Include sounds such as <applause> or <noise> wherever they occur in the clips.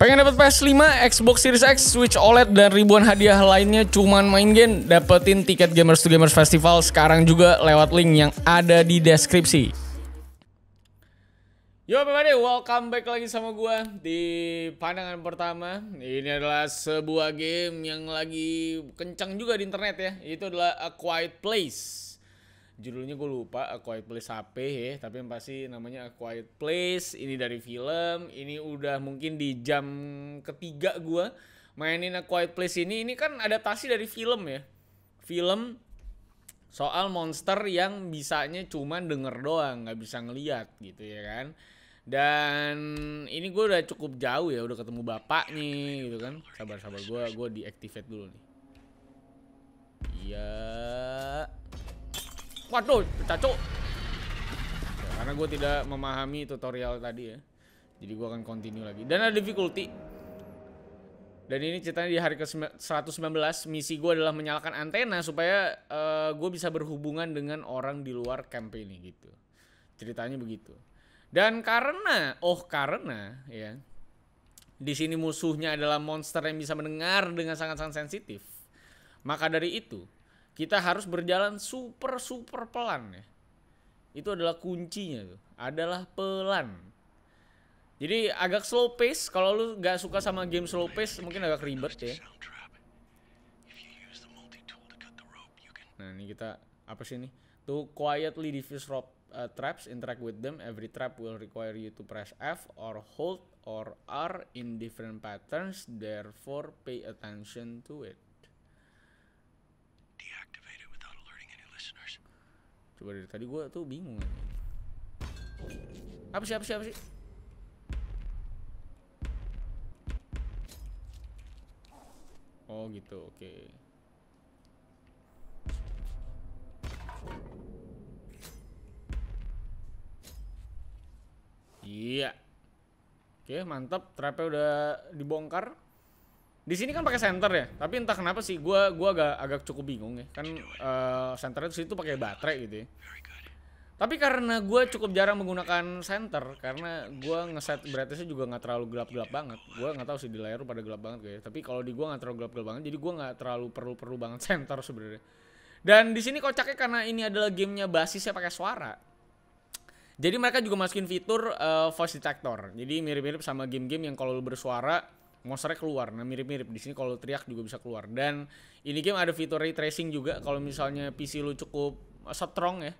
Pengen dapat PS5, Xbox Series X, Switch OLED, dan ribuan hadiah lainnya cuman main game? Dapetin tiket Gamers to Gamers Festival sekarang juga lewat link yang ada di deskripsi. Yo everybody, welcome back lagi sama gua di pandangan pertama. Ini adalah sebuah game yang lagi kencang juga di internet ya. Itu adalah A Quiet Place judulnya gue lupa A Quiet Place HP ya tapi yang pasti namanya A Quiet Place ini dari film ini udah mungkin di jam ketiga gue mainin A Quiet Place ini ini kan adaptasi dari film ya film soal monster yang bisanya cuma denger doang nggak bisa ngeliat gitu ya kan dan ini gue udah cukup jauh ya udah ketemu bapaknya gitu kan sabar sabar gue gue deactivate dulu nih iya Waduh, pecah cok. karena gue tidak memahami tutorial tadi ya. Jadi gue akan continue lagi. Dan ada difficulty. Dan ini ceritanya di hari ke-119, misi gue adalah menyalakan antena supaya uh, eh, gue bisa berhubungan dengan orang di luar camp ini gitu. Ceritanya begitu. Dan karena, oh karena ya, di sini musuhnya adalah monster yang bisa mendengar dengan sangat-sangat sensitif. Maka dari itu, kita harus berjalan super super pelan ya. Itu adalah kuncinya tuh, adalah pelan. Jadi agak slow pace kalau lu nggak suka sama game slow pace mungkin agak ribet ya. Nah, ini kita apa sih ini? To quietly defuse rob, uh, traps, interact with them. Every trap will require you to press F or hold or R in different patterns. Therefore, pay attention to it. Coba dari tadi gue tuh bingung Apa sih, apa sih, apa sih? Oh gitu, oke okay. Iya Oke, okay, mantap. Trapnya udah dibongkar. Di sini kan pakai center ya, tapi entah kenapa sih gue gua agak agak cukup bingung ya. Kan uh, eh, center itu situ pakai baterai gitu ya. Tapi karena gue cukup jarang menggunakan center karena gue ngeset berarti saya juga nggak terlalu gelap-gelap banget. Gue nggak tahu sih di layar pada gelap banget kayak. Tapi kalau di gue nggak terlalu gelap-gelap banget, jadi gue nggak terlalu perlu-perlu banget center <laughs> sebenarnya. Dan di sini kocaknya karena ini adalah gamenya basisnya pakai suara. Jadi mereka juga masukin fitur uh, voice detector. Jadi mirip-mirip sama game-game yang kalau lu bersuara monsternya keluar. Nah, mirip-mirip di sini kalau teriak juga bisa keluar. Dan ini game ada fitur ray tracing juga kalau misalnya PC lu cukup eh, strong ya.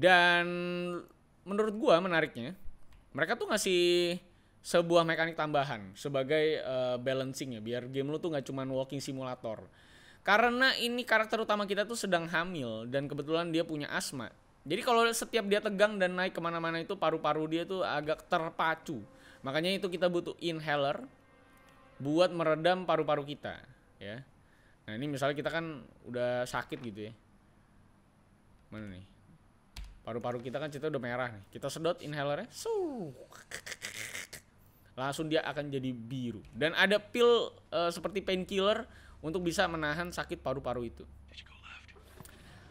Dan menurut gua menariknya, mereka tuh ngasih sebuah mekanik tambahan sebagai uh, eh, balancing ya biar game lu tuh nggak cuman walking simulator. Karena ini karakter utama kita tuh sedang hamil dan kebetulan dia punya asma. Jadi kalau setiap dia tegang dan naik kemana-mana itu paru-paru dia tuh agak terpacu Makanya itu kita butuh inhaler buat meredam paru-paru kita, ya. Nah, ini misalnya kita kan udah sakit gitu ya. Mana nih? Paru-paru kita kan kita udah merah nih. Kita sedot inhalernya. So. Langsung dia akan jadi biru. Dan ada pil uh, seperti painkiller untuk bisa menahan sakit paru-paru itu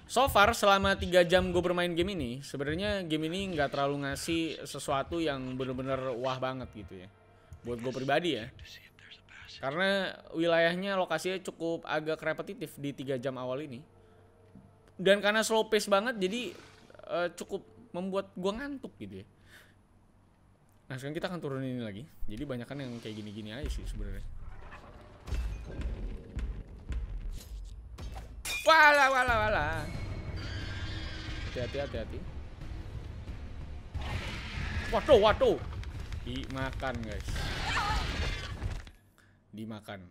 so far selama 3 jam gue bermain game ini sebenarnya game ini nggak terlalu ngasih sesuatu yang bener-bener wah banget gitu ya buat gue pribadi ya karena wilayahnya lokasinya cukup agak repetitif di 3 jam awal ini dan karena slow pace banget jadi uh, cukup membuat gue ngantuk gitu ya nah sekarang kita akan turunin ini lagi jadi banyak kan yang kayak gini-gini aja sih sebenarnya Wala wala wala. Hati-hati hati-hati. Waduh waduh. Dimakan guys. Dimakan.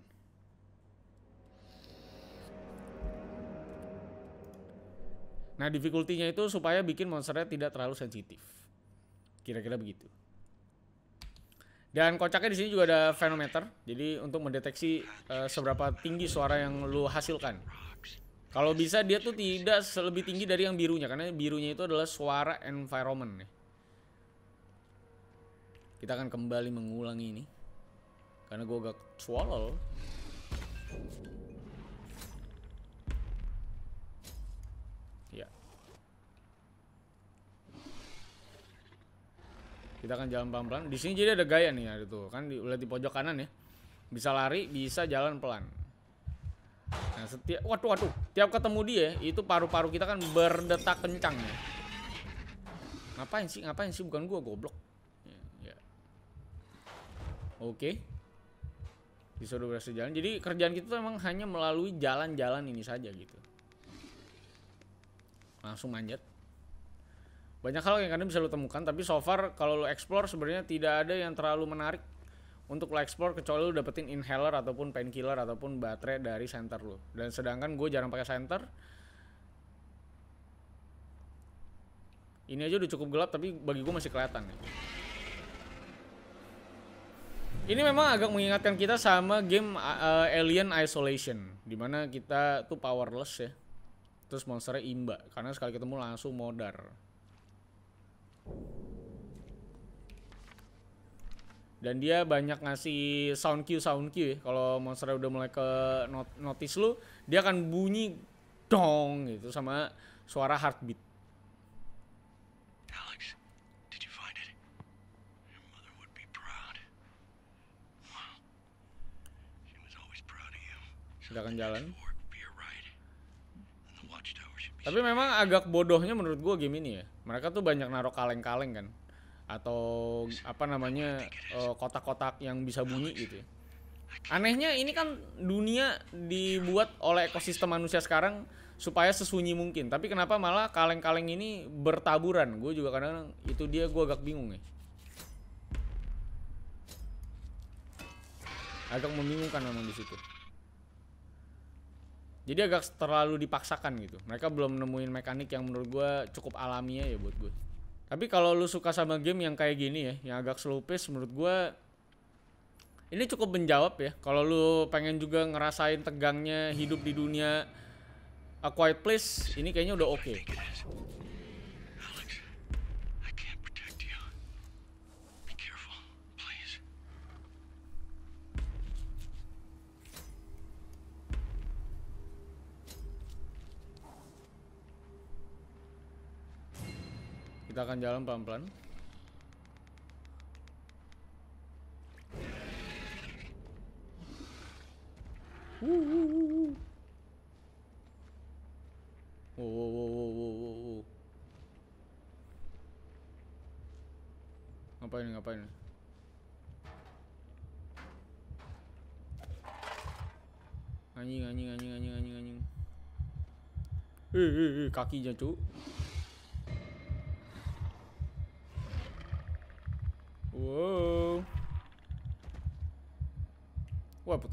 Nah, difficulty-nya itu supaya bikin monsternya tidak terlalu sensitif. Kira-kira begitu. Dan kocaknya di sini juga ada fenometer, jadi untuk mendeteksi uh, seberapa tinggi suara yang lu hasilkan. Kalau bisa dia tuh tidak lebih tinggi dari yang birunya karena birunya itu adalah suara environment ya. Kita akan kembali mengulangi ini. Karena gua agak swallow. Ya. Kita akan jalan pelan-pelan. Di sini jadi ada gaya nih ada tuh. Kan di, udah di pojok kanan ya. Bisa lari, bisa jalan pelan. Nah, setiap waduh waduh, tiap ketemu dia itu paru-paru kita kan berdetak kencang ya. Ngapain sih? Ngapain sih? Bukan gua goblok. Ya. ya. Oke. Disuruh berhasil jalan. Jadi kerjaan kita tuh emang hanya melalui jalan-jalan ini saja gitu. Langsung manjat. Banyak hal yang kalian bisa lo temukan, tapi so far kalau lo explore sebenarnya tidak ada yang terlalu menarik untuk lo explore kecuali lo dapetin inhaler ataupun painkiller ataupun baterai dari center lo dan sedangkan gue jarang pakai center ini aja udah cukup gelap tapi bagi gue masih kelihatan ya. ini memang agak mengingatkan kita sama game uh, Alien Isolation dimana kita tuh powerless ya terus monsternya imba karena sekali ketemu langsung modar dan dia banyak ngasih sound cue sound cue ya. kalau monster udah mulai ke not notice lu dia akan bunyi dong gitu sama suara heartbeat Alex did you find it your mother would be proud wow she was always proud of you jalan tapi memang agak bodohnya menurut gue game ini ya mereka tuh banyak naruh kaleng-kaleng kan atau apa namanya kotak eh, kotak-kotak yang bisa bunyi gitu. Ya. Anehnya ini kan dunia dibuat oleh ekosistem manusia sekarang supaya sesunyi mungkin. Tapi kenapa malah kaleng-kaleng ini bertaburan? Gue juga kadang, -kadang itu dia gue agak bingung ya. Agak membingungkan memang di situ. Jadi agak terlalu dipaksakan gitu. Mereka belum nemuin mekanik yang menurut gue cukup alamiah ya buat gue. Tapi kalau lu suka sama game yang kayak gini ya, yang agak slow pace menurut gue ini cukup menjawab ya. Kalau lu pengen juga ngerasain tegangnya hidup di dunia A Quiet Place, ini kayaknya udah oke. Okay. Kita akan jalan pelan-pelan. ngapain Ngapain, ngapain? Anjing, anjing, anjing, anjing, anjing, anjing. Eh, eh, eh, kakinya, cuk.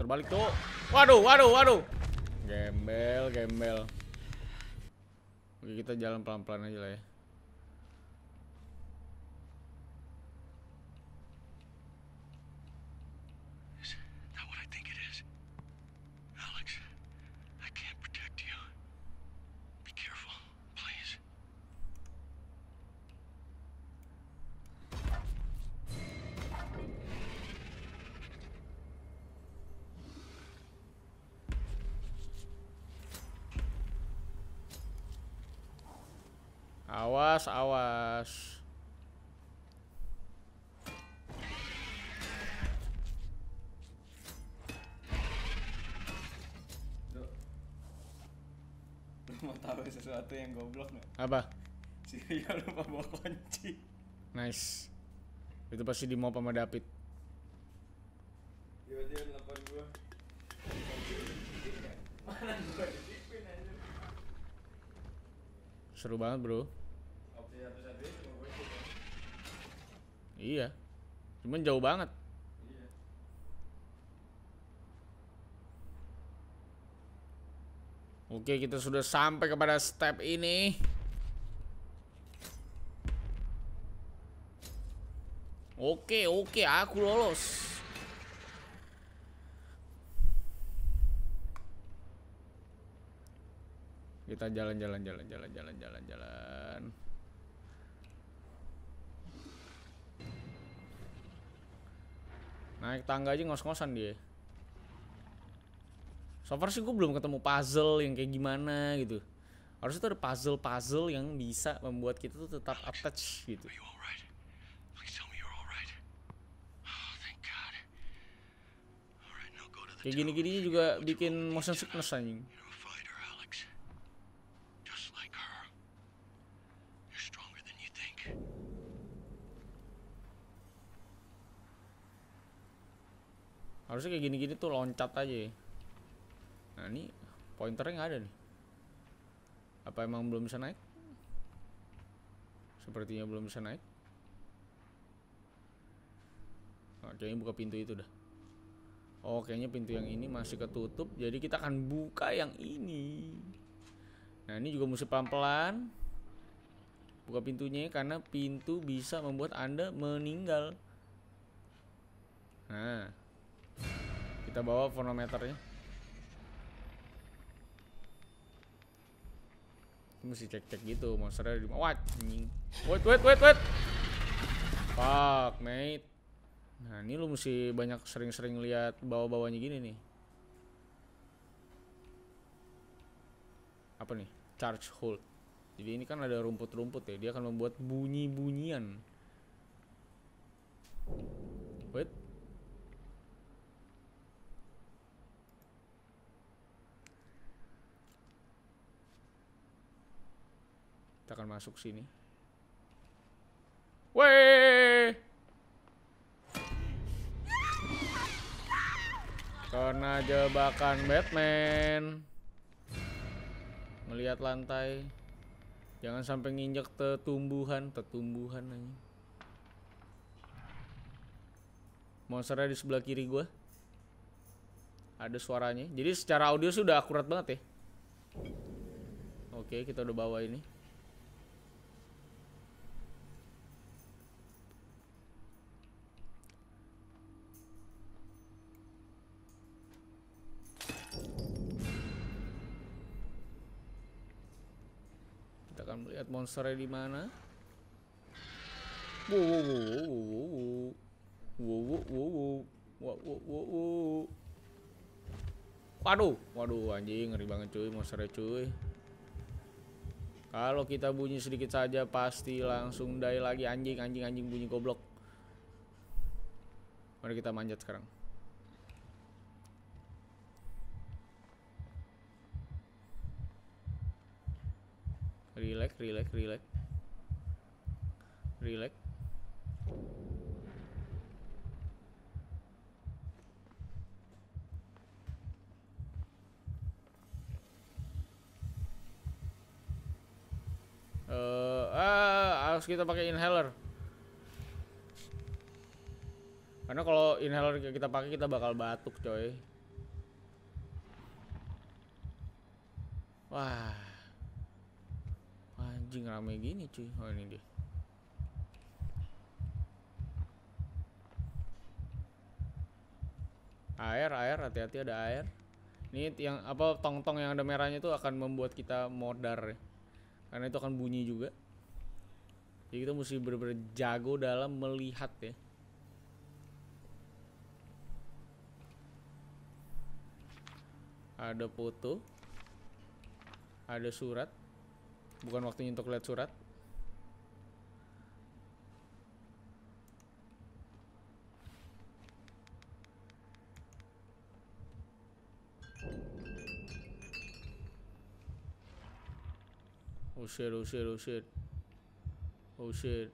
terbalik tuh. Waduh, waduh, waduh. Gembel, gembel. Oke, kita jalan pelan-pelan aja lah ya. Alex, I can't Awas, awas. mau tahu sesuatu yang goblok nggak? Apa? Si Rio lupa bawa kunci. Nice. Itu pasti di mau sama David. Iya, dia gua. Mana gua Seru banget bro. Iya. Cuman jauh banget. Oke, kita sudah sampai kepada step ini. Oke, oke, aku lolos. Kita jalan-jalan jalan-jalan jalan-jalan jalan jalan. Naik tangga aja ngos-ngosan dia. So far sih gue belum ketemu puzzle yang kayak gimana gitu. Harusnya tuh ada puzzle-puzzle yang bisa membuat kita tuh tetap attach gitu. Oh, kayak gini-gini juga bikin motion sickness anjing. harusnya kayak gini-gini tuh loncat aja ya. nah ini pointernya nggak ada nih apa emang belum bisa naik sepertinya belum bisa naik nah, buka pintu itu dah oh kayaknya pintu yang ini masih ketutup jadi kita akan buka yang ini nah ini juga mesti pelan-pelan buka pintunya karena pintu bisa membuat anda meninggal nah kita bawa fonometernya. Mesti cek-cek gitu monsternya di Wah, anjing. Wait, wait, wait, wait. Fuck, mate. Nah, ini lu mesti banyak sering-sering lihat bawa-bawanya gini nih. Apa nih? Charge hold. Jadi ini kan ada rumput-rumput ya, dia akan membuat bunyi-bunyian. Kita akan masuk sini. Weh! Karena jebakan Batman. Melihat lantai. Jangan sampai nginjek tetumbuhan, tetumbuhan nih. Monsternya di sebelah kiri gue. Ada suaranya. Jadi secara audio sudah akurat banget ya. Oke, kita udah bawa ini. akan melihat monsternya di mana. Wow, wow, wow, wow, wow, wow, wow, wow, wow, wow, wow. Waduh, waduh anjing ngeri banget cuy monsternya cuy. Kalau kita bunyi sedikit saja pasti langsung die lagi anjing anjing anjing bunyi goblok. Mari kita manjat sekarang. relax relax relax relax Uh, ah, harus kita pakai inhaler. Karena kalau inhaler kita pakai kita bakal batuk, coy. Wah anjing rame gini cuy oh ini dia air air hati-hati ada air ini yang apa tong-tong yang ada merahnya itu akan membuat kita modar ya. karena itu akan bunyi juga jadi kita mesti bener-bener jago dalam melihat ya ada foto ada surat Bukan waktunya untuk lihat surat. Oh shit, oh shit, oh shit. Oh shit.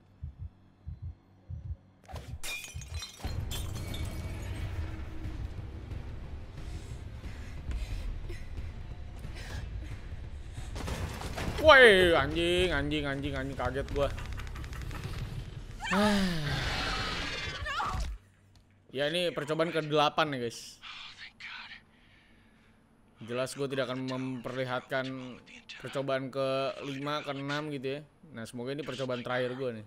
Woi, anjing, anjing, anjing, anjing kaget gua. <sighs> ya ini percobaan ke-8 nih, guys. Jelas gue tidak akan memperlihatkan percobaan ke-5, ke-6 gitu ya. Nah, semoga ini percobaan terakhir gua nih.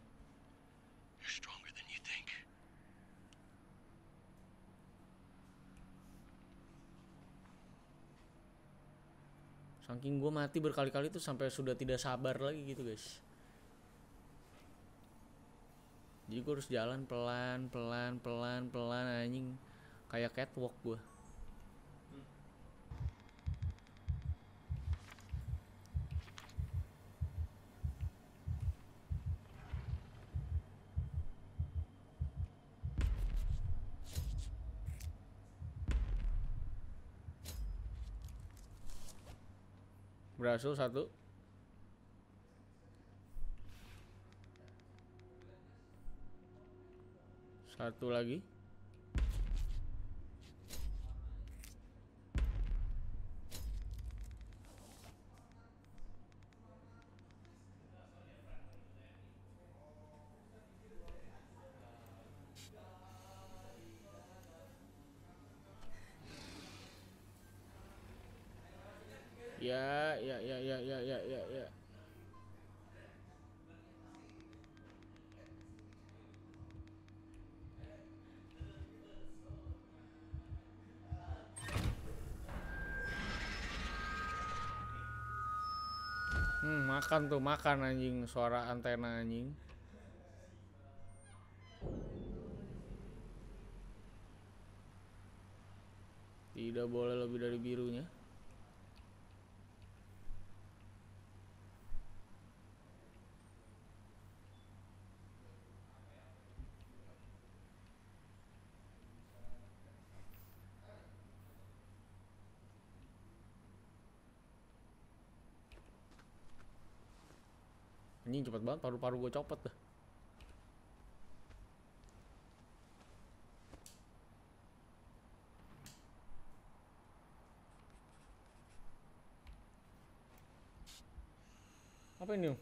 saking gue mati berkali-kali tuh sampai sudah tidak sabar lagi gitu guys jadi gue harus jalan pelan pelan pelan pelan anjing kayak catwalk gue Brasil satu. Satu lagi. Ya, ya, ya, ya, ya, ya, ya, ya. Hmm, makan tuh, makan anjing suara antena anjing. Tidak boleh lebih dari birunya. anjing cepet banget paru-paru gue copot dah apa ini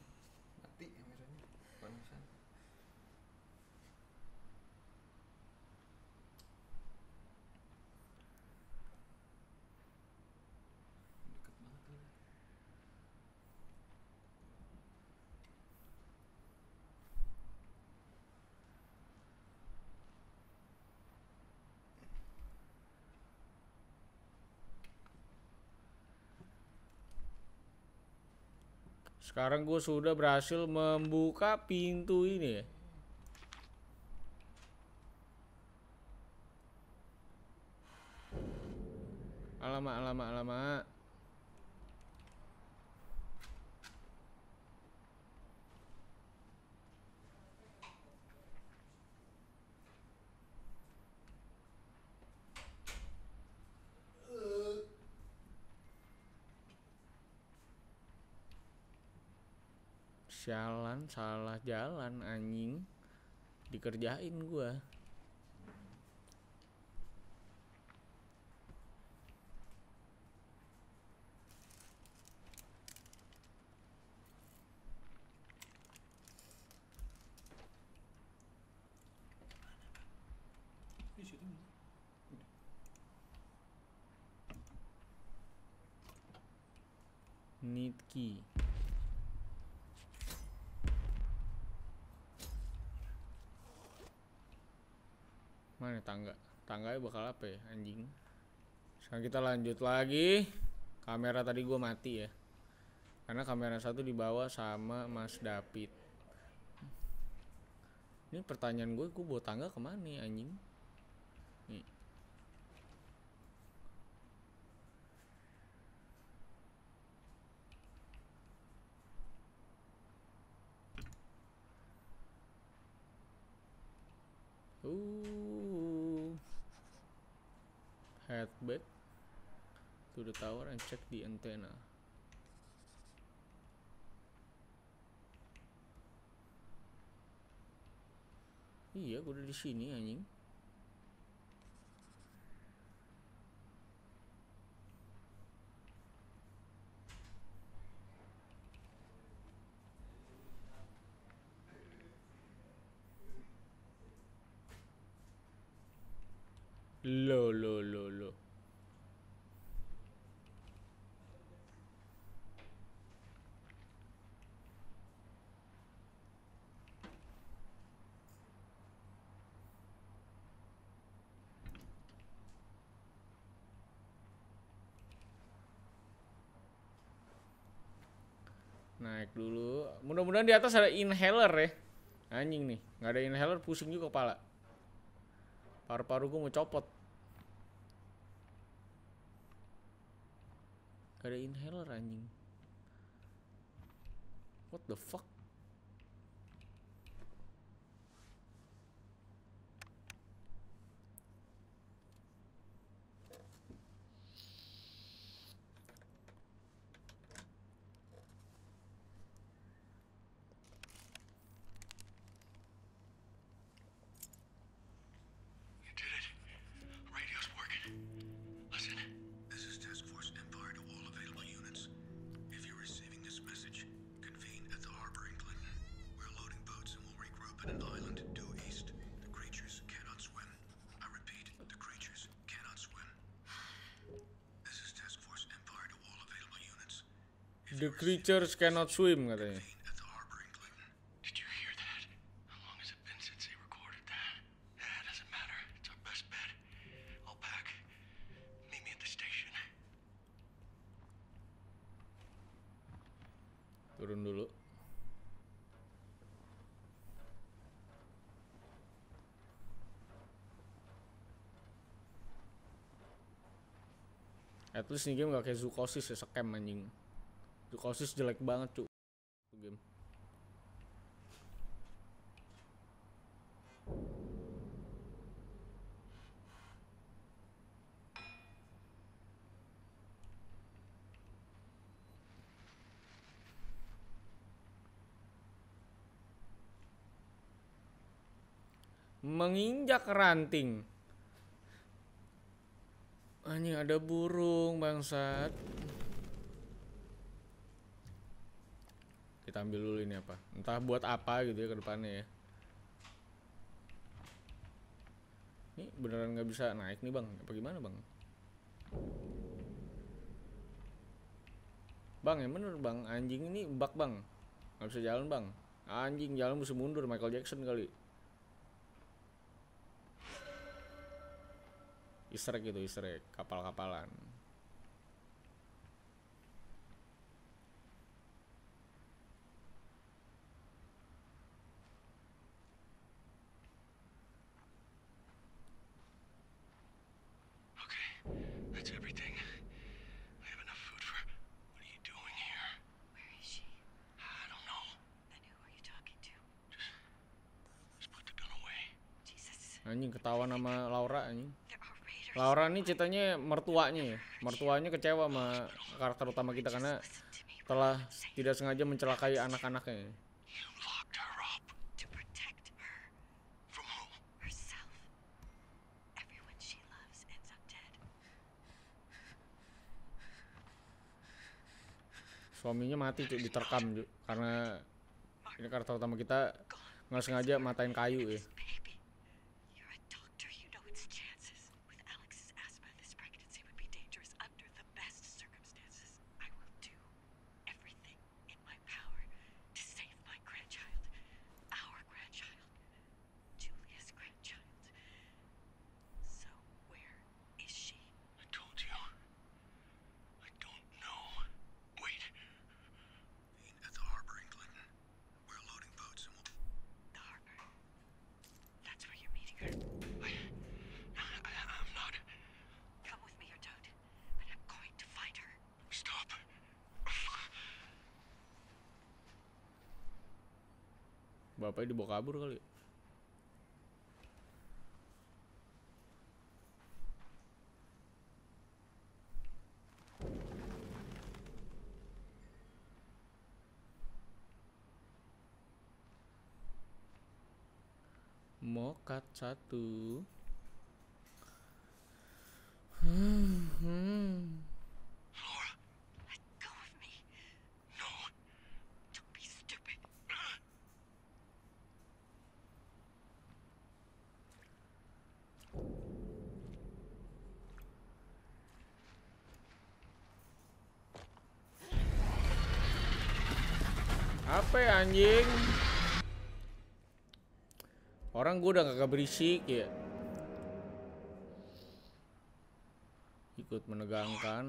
Sekarang gue sudah berhasil membuka pintu ini ya. Alamak, alamak, alamak. jalan salah jalan anjing dikerjain gue Need key. mana ya, tangga tangganya bakal apa ya anjing sekarang kita lanjut lagi kamera tadi gue mati ya karena kamera satu dibawa sama Mas David ini pertanyaan gue gue buat tangga kemana ya, anjing back to the tower and check the antenna. Iya, gue udah di sini anjing. lo Naik dulu. Mudah-mudahan di atas ada inhaler ya. Anjing nih, nggak ada inhaler pusing juga kepala. Paru-paru gue mau copot. Gak ada inhaler anjing. What the fuck? The creatures cannot swim katanya. turun dulu At least nih game gak kayak Zukosis ya scam anjing Kosis jelek banget cu game menginjak ranting. ini ada burung bangsat. kita ambil dulu ini apa entah buat apa gitu ya kedepannya ya ini beneran nggak bisa naik nih bang apa gimana bang bang ya bener bang anjing ini bak bang nggak bisa jalan bang anjing jalan mesti mundur Michael Jackson kali istirahat gitu istirahat kapal-kapalan Anjing ketawa nama Laura anjing. Laura ini ceritanya mertuanya ya. Mertuanya kecewa sama karakter utama kita karena telah tidak sengaja mencelakai anak-anaknya. Suaminya mati cuy diterkam cuy karena ini karakter utama kita nggak sengaja matain kayu ya. dibawa kabur kali mokat satu hmm, hmm. anjing Orang gue udah kagak berisik ya Ikut menegangkan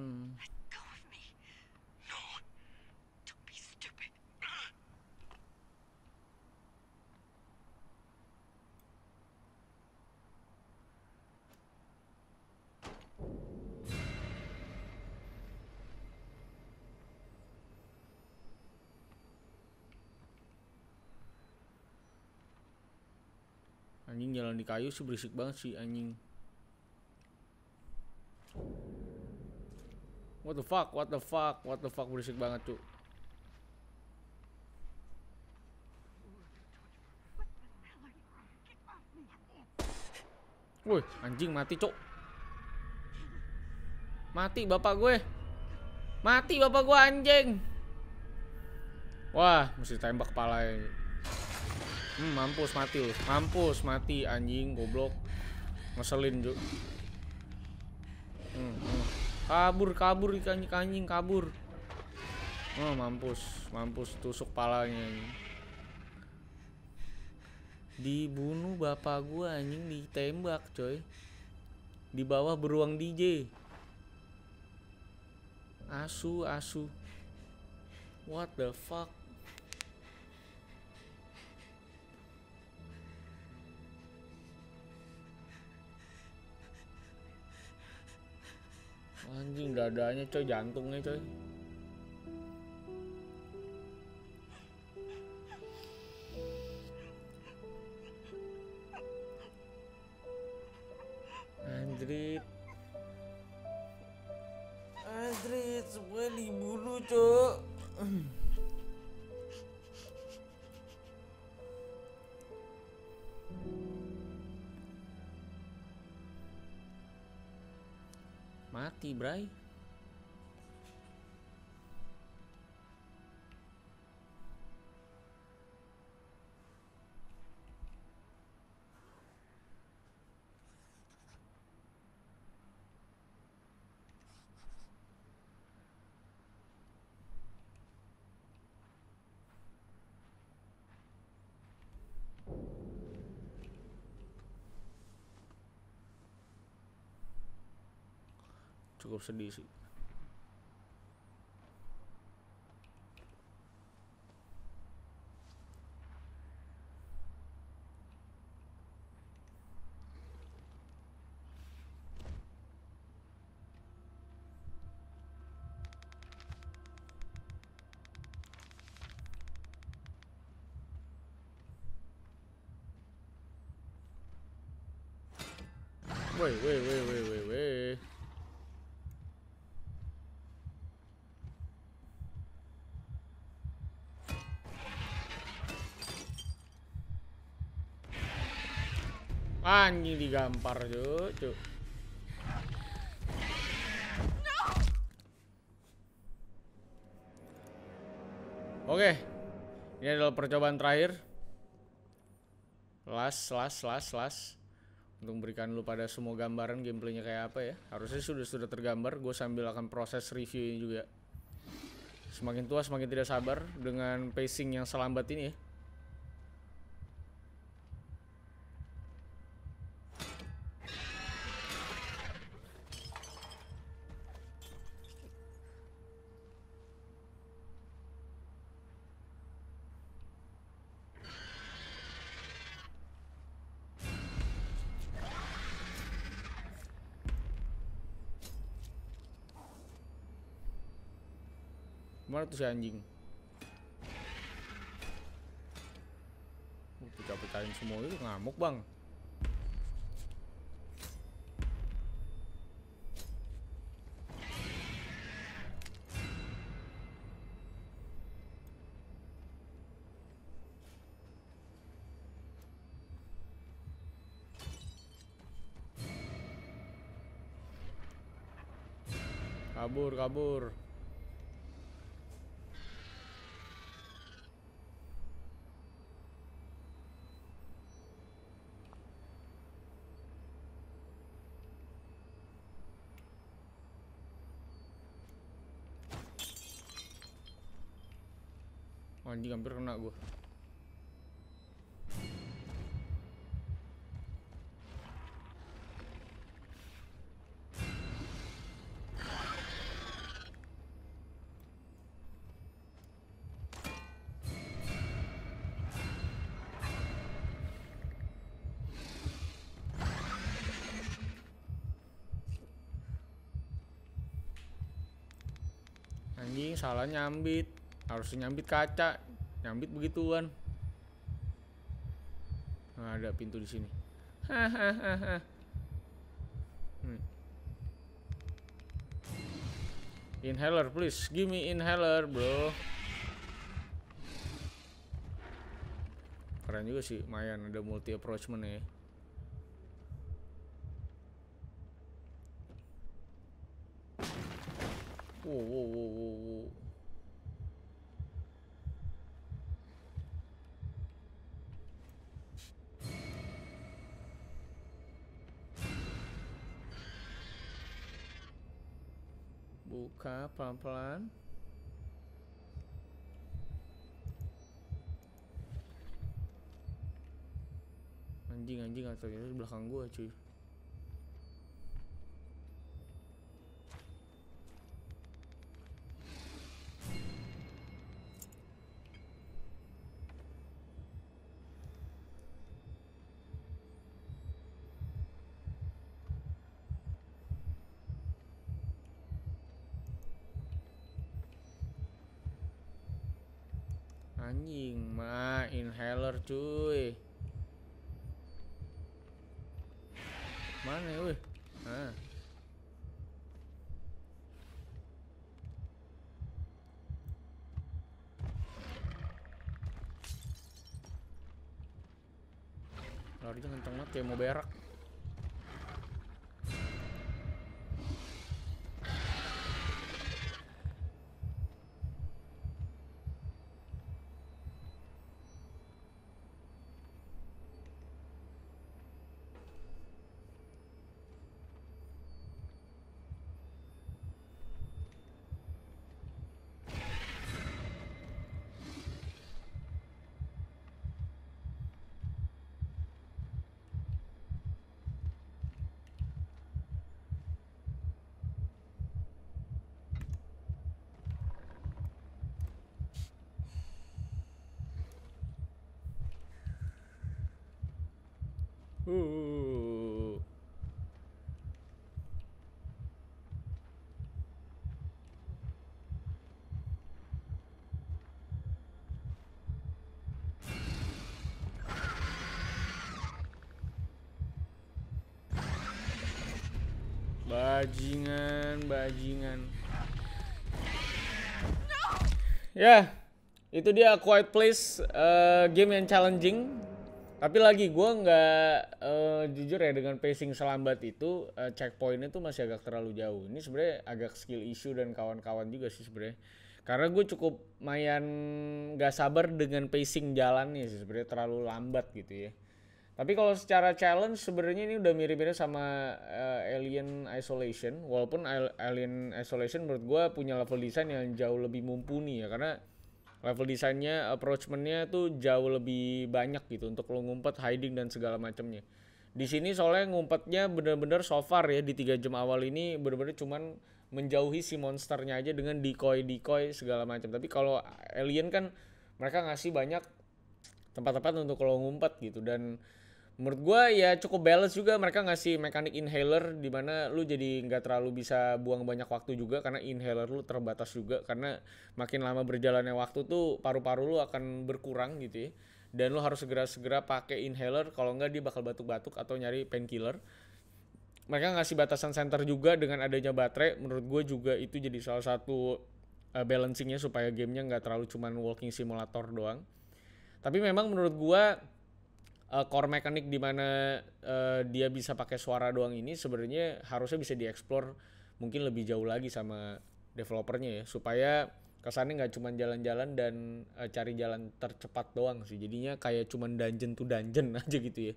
jalan di kayu sih berisik banget sih anjing What the fuck, what the fuck, what the fuck berisik banget tuh. Woi, anjing mati, Cok. Mati bapak gue. Mati bapak gue anjing. Wah, mesti tembak kepala ini. Hmm, mampus mati lu. Mampus mati anjing goblok. Ngeselin, Ju. Hmm, hmm. Kabur, kabur ikan anjing kabur. Oh, mampus, mampus tusuk palanya ini. Dibunuh bapak gua anjing ditembak, coy. Di bawah beruang DJ. Asu, asu. What the fuck? Anjing dadanya coy, jantungnya coy. Andrit. Andrit, semua dibunuh, cok. mati, Bray. cukup sedih sih Wait, wait, wait, wait, wait. Anjing digampar, cucu. Oke. Ini adalah percobaan terakhir. Las, las, las, las. Untuk memberikan lu pada semua gambaran gameplaynya kayak apa ya. Harusnya sudah sudah tergambar. Gue sambil akan proses reviewnya juga. Semakin tua semakin tidak sabar dengan pacing yang selambat ini ya. tuh si anjing pecah-pecahin semua itu eh, ngamuk bang kabur kabur anjing hampir kena gue Anjing salah nyambit harus nyambit kaca nyambit begituan nah, ada pintu di sini hmm. inhaler please give me inhaler bro keren juga sih mayan ada multi approachment ya wow wow wow wow, wow. buka pelan-pelan anjing anjing atau di belakang gua cuy anjing mah inhaler cuy mana wih ah lari kenceng banget kayak mau berak Bajingan, bajingan. Ya, yeah, itu dia Quiet Place uh, game yang challenging tapi lagi gue nggak uh, jujur ya dengan pacing selambat itu uh, checkpointnya tuh masih agak terlalu jauh. Ini sebenarnya agak skill issue dan kawan-kawan juga sih sebenarnya. Karena gue cukup mayan nggak sabar dengan pacing jalannya sih sebenarnya terlalu lambat gitu ya. Tapi kalau secara challenge sebenarnya ini udah mirip-mirip sama uh, Alien Isolation. Walaupun Alien Isolation menurut gue punya level desain yang jauh lebih mumpuni ya karena level desainnya approachmentnya tuh jauh lebih banyak gitu untuk lo ngumpet hiding dan segala macamnya di sini soalnya ngumpetnya bener-bener so far ya di tiga jam awal ini bener-bener cuman menjauhi si monsternya aja dengan decoy decoy segala macam tapi kalau alien kan mereka ngasih banyak tempat-tempat untuk lo ngumpet gitu dan menurut gue ya cukup balance juga mereka ngasih mekanik inhaler di mana lu jadi nggak terlalu bisa buang banyak waktu juga karena inhaler lu terbatas juga karena makin lama berjalannya waktu tuh paru-paru lu akan berkurang gitu ya dan lu harus segera-segera pakai inhaler kalau nggak dia bakal batuk-batuk atau nyari painkiller mereka ngasih batasan center juga dengan adanya baterai menurut gue juga itu jadi salah satu uh, balancingnya supaya gamenya nggak terlalu cuman walking simulator doang tapi memang menurut gue uh, core mekanik di mana uh, dia bisa pakai suara doang ini sebenarnya harusnya bisa dieksplor mungkin lebih jauh lagi sama developernya ya supaya kesannya nggak cuma jalan-jalan dan uh, cari jalan tercepat doang sih jadinya kayak cuma dungeon to dungeon <laughs> aja gitu ya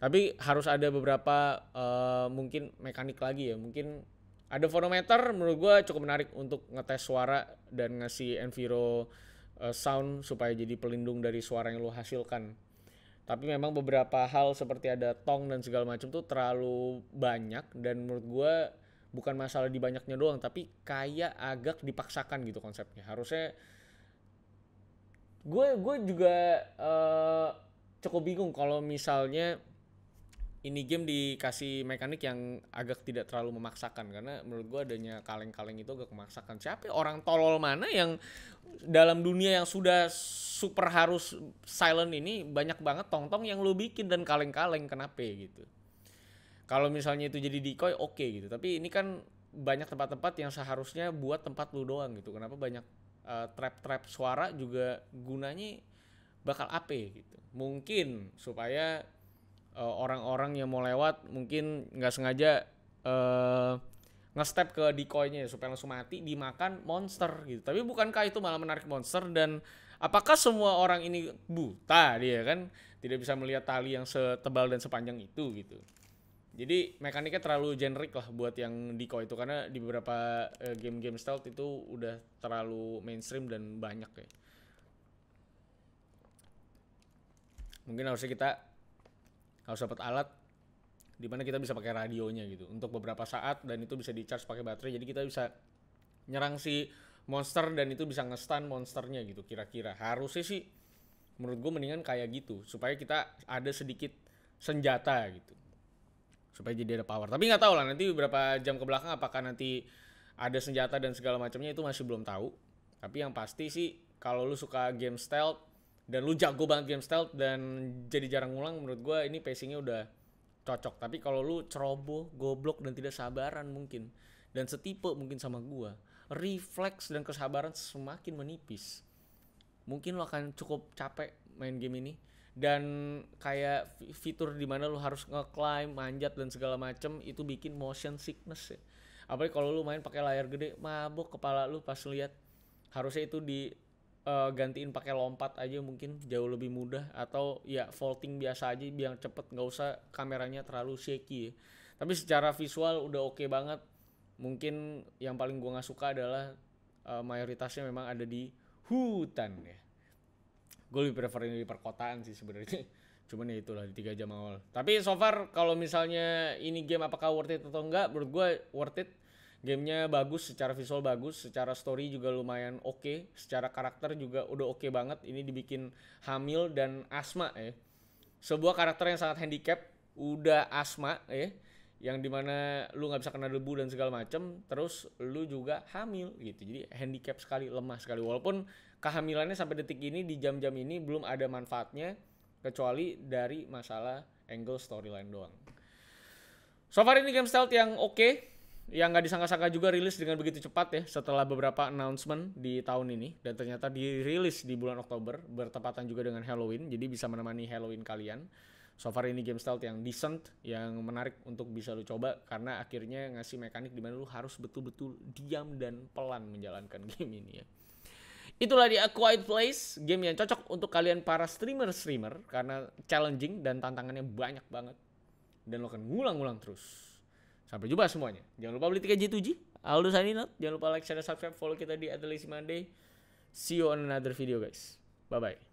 tapi harus ada beberapa uh, mungkin mekanik lagi ya mungkin ada fonometer menurut gue cukup menarik untuk ngetes suara dan ngasih enviro uh, sound supaya jadi pelindung dari suara yang lo hasilkan tapi memang beberapa hal seperti ada tong dan segala macam tuh terlalu banyak dan menurut gue bukan masalah di banyaknya doang tapi kayak agak dipaksakan gitu konsepnya harusnya gue gue juga uh, cukup bingung kalau misalnya ini game dikasih mekanik yang agak tidak terlalu memaksakan karena menurut gua adanya kaleng-kaleng itu agak memaksakan siapa ya? orang tolol mana yang dalam dunia yang sudah super harus silent ini banyak banget tong-tong yang lu bikin dan kaleng-kaleng kenapa gitu kalau misalnya itu jadi decoy oke okay, gitu tapi ini kan banyak tempat-tempat yang seharusnya buat tempat lu doang gitu kenapa banyak trap eh, trap-trap suara juga gunanya bakal ape gitu mungkin supaya Eh, orang-orang yang mau lewat mungkin nggak sengaja uh, ngestep ke decoy-nya ya, supaya langsung mati dimakan monster gitu. Tapi bukankah itu malah menarik monster dan apakah semua orang ini buta dia kan tidak bisa melihat tali yang setebal dan sepanjang itu gitu. Jadi mekaniknya terlalu generik lah buat yang decoy itu karena di beberapa uh, game-game stealth itu udah terlalu mainstream dan banyak ya. Mungkin harusnya kita harus dapat alat di mana kita bisa pakai radionya gitu untuk beberapa saat dan itu bisa di charge pakai baterai jadi kita bisa nyerang si monster dan itu bisa ngestan monsternya gitu kira-kira harusnya sih menurut gue mendingan kayak gitu supaya kita ada sedikit senjata gitu supaya jadi ada power tapi nggak tahu lah nanti beberapa jam ke belakang apakah nanti ada senjata dan segala macamnya itu masih belum tahu tapi yang pasti sih kalau lu suka game stealth dan lu jago banget game stealth dan jadi jarang ngulang menurut gue ini pacingnya udah cocok tapi kalau lu ceroboh goblok dan tidak sabaran mungkin dan setipe mungkin sama gue refleks dan kesabaran semakin menipis mungkin lo akan cukup capek main game ini dan kayak fitur dimana lu harus ngeclimb manjat dan segala macem itu bikin motion sickness ya apalagi kalau lu main pakai layar gede mabok kepala lu pas lihat harusnya itu di uh, gantiin pakai lompat aja mungkin jauh lebih mudah atau ya vaulting biasa aja biar cepet nggak usah kameranya terlalu shaky ya. tapi secara visual udah oke okay banget mungkin yang paling gua nggak suka adalah uh, mayoritasnya memang ada di hutan ya gue lebih prefer ini di perkotaan sih sebenarnya <laughs> cuman ya itulah di tiga jam awal tapi so far kalau misalnya ini game apakah worth it atau enggak menurut gue worth it Gamenya bagus, secara visual bagus, secara story juga lumayan oke, okay, secara karakter juga udah oke okay banget. Ini dibikin Hamil dan Asma ya. Sebuah karakter yang sangat handicap, udah Asma ya, yang dimana lu nggak bisa kena debu dan segala macem, terus lu juga hamil gitu. Jadi handicap sekali, lemah sekali. Walaupun kehamilannya sampai detik ini di jam-jam ini belum ada manfaatnya kecuali dari masalah angle storyline doang. So far ini game stealth yang oke, okay, yang nggak disangka-sangka juga rilis dengan begitu cepat ya setelah beberapa announcement di tahun ini dan ternyata dirilis di bulan Oktober bertepatan juga dengan Halloween jadi bisa menemani Halloween kalian. So far ini game stealth yang decent yang menarik untuk bisa lu coba karena akhirnya ngasih mekanik dimana lu harus betul-betul diam dan pelan menjalankan <laughs> game ini ya. Itulah dia A Quiet Place, game yang cocok untuk kalian para streamer-streamer karena challenging dan tantangannya banyak banget dan lo akan ngulang-ngulang terus. Sampai jumpa semuanya. Jangan lupa beli tiket g 2 g Aldo signing out. Jangan lupa like, share, dan subscribe, follow kita di atelier Monday. See you on another video guys. Bye-bye.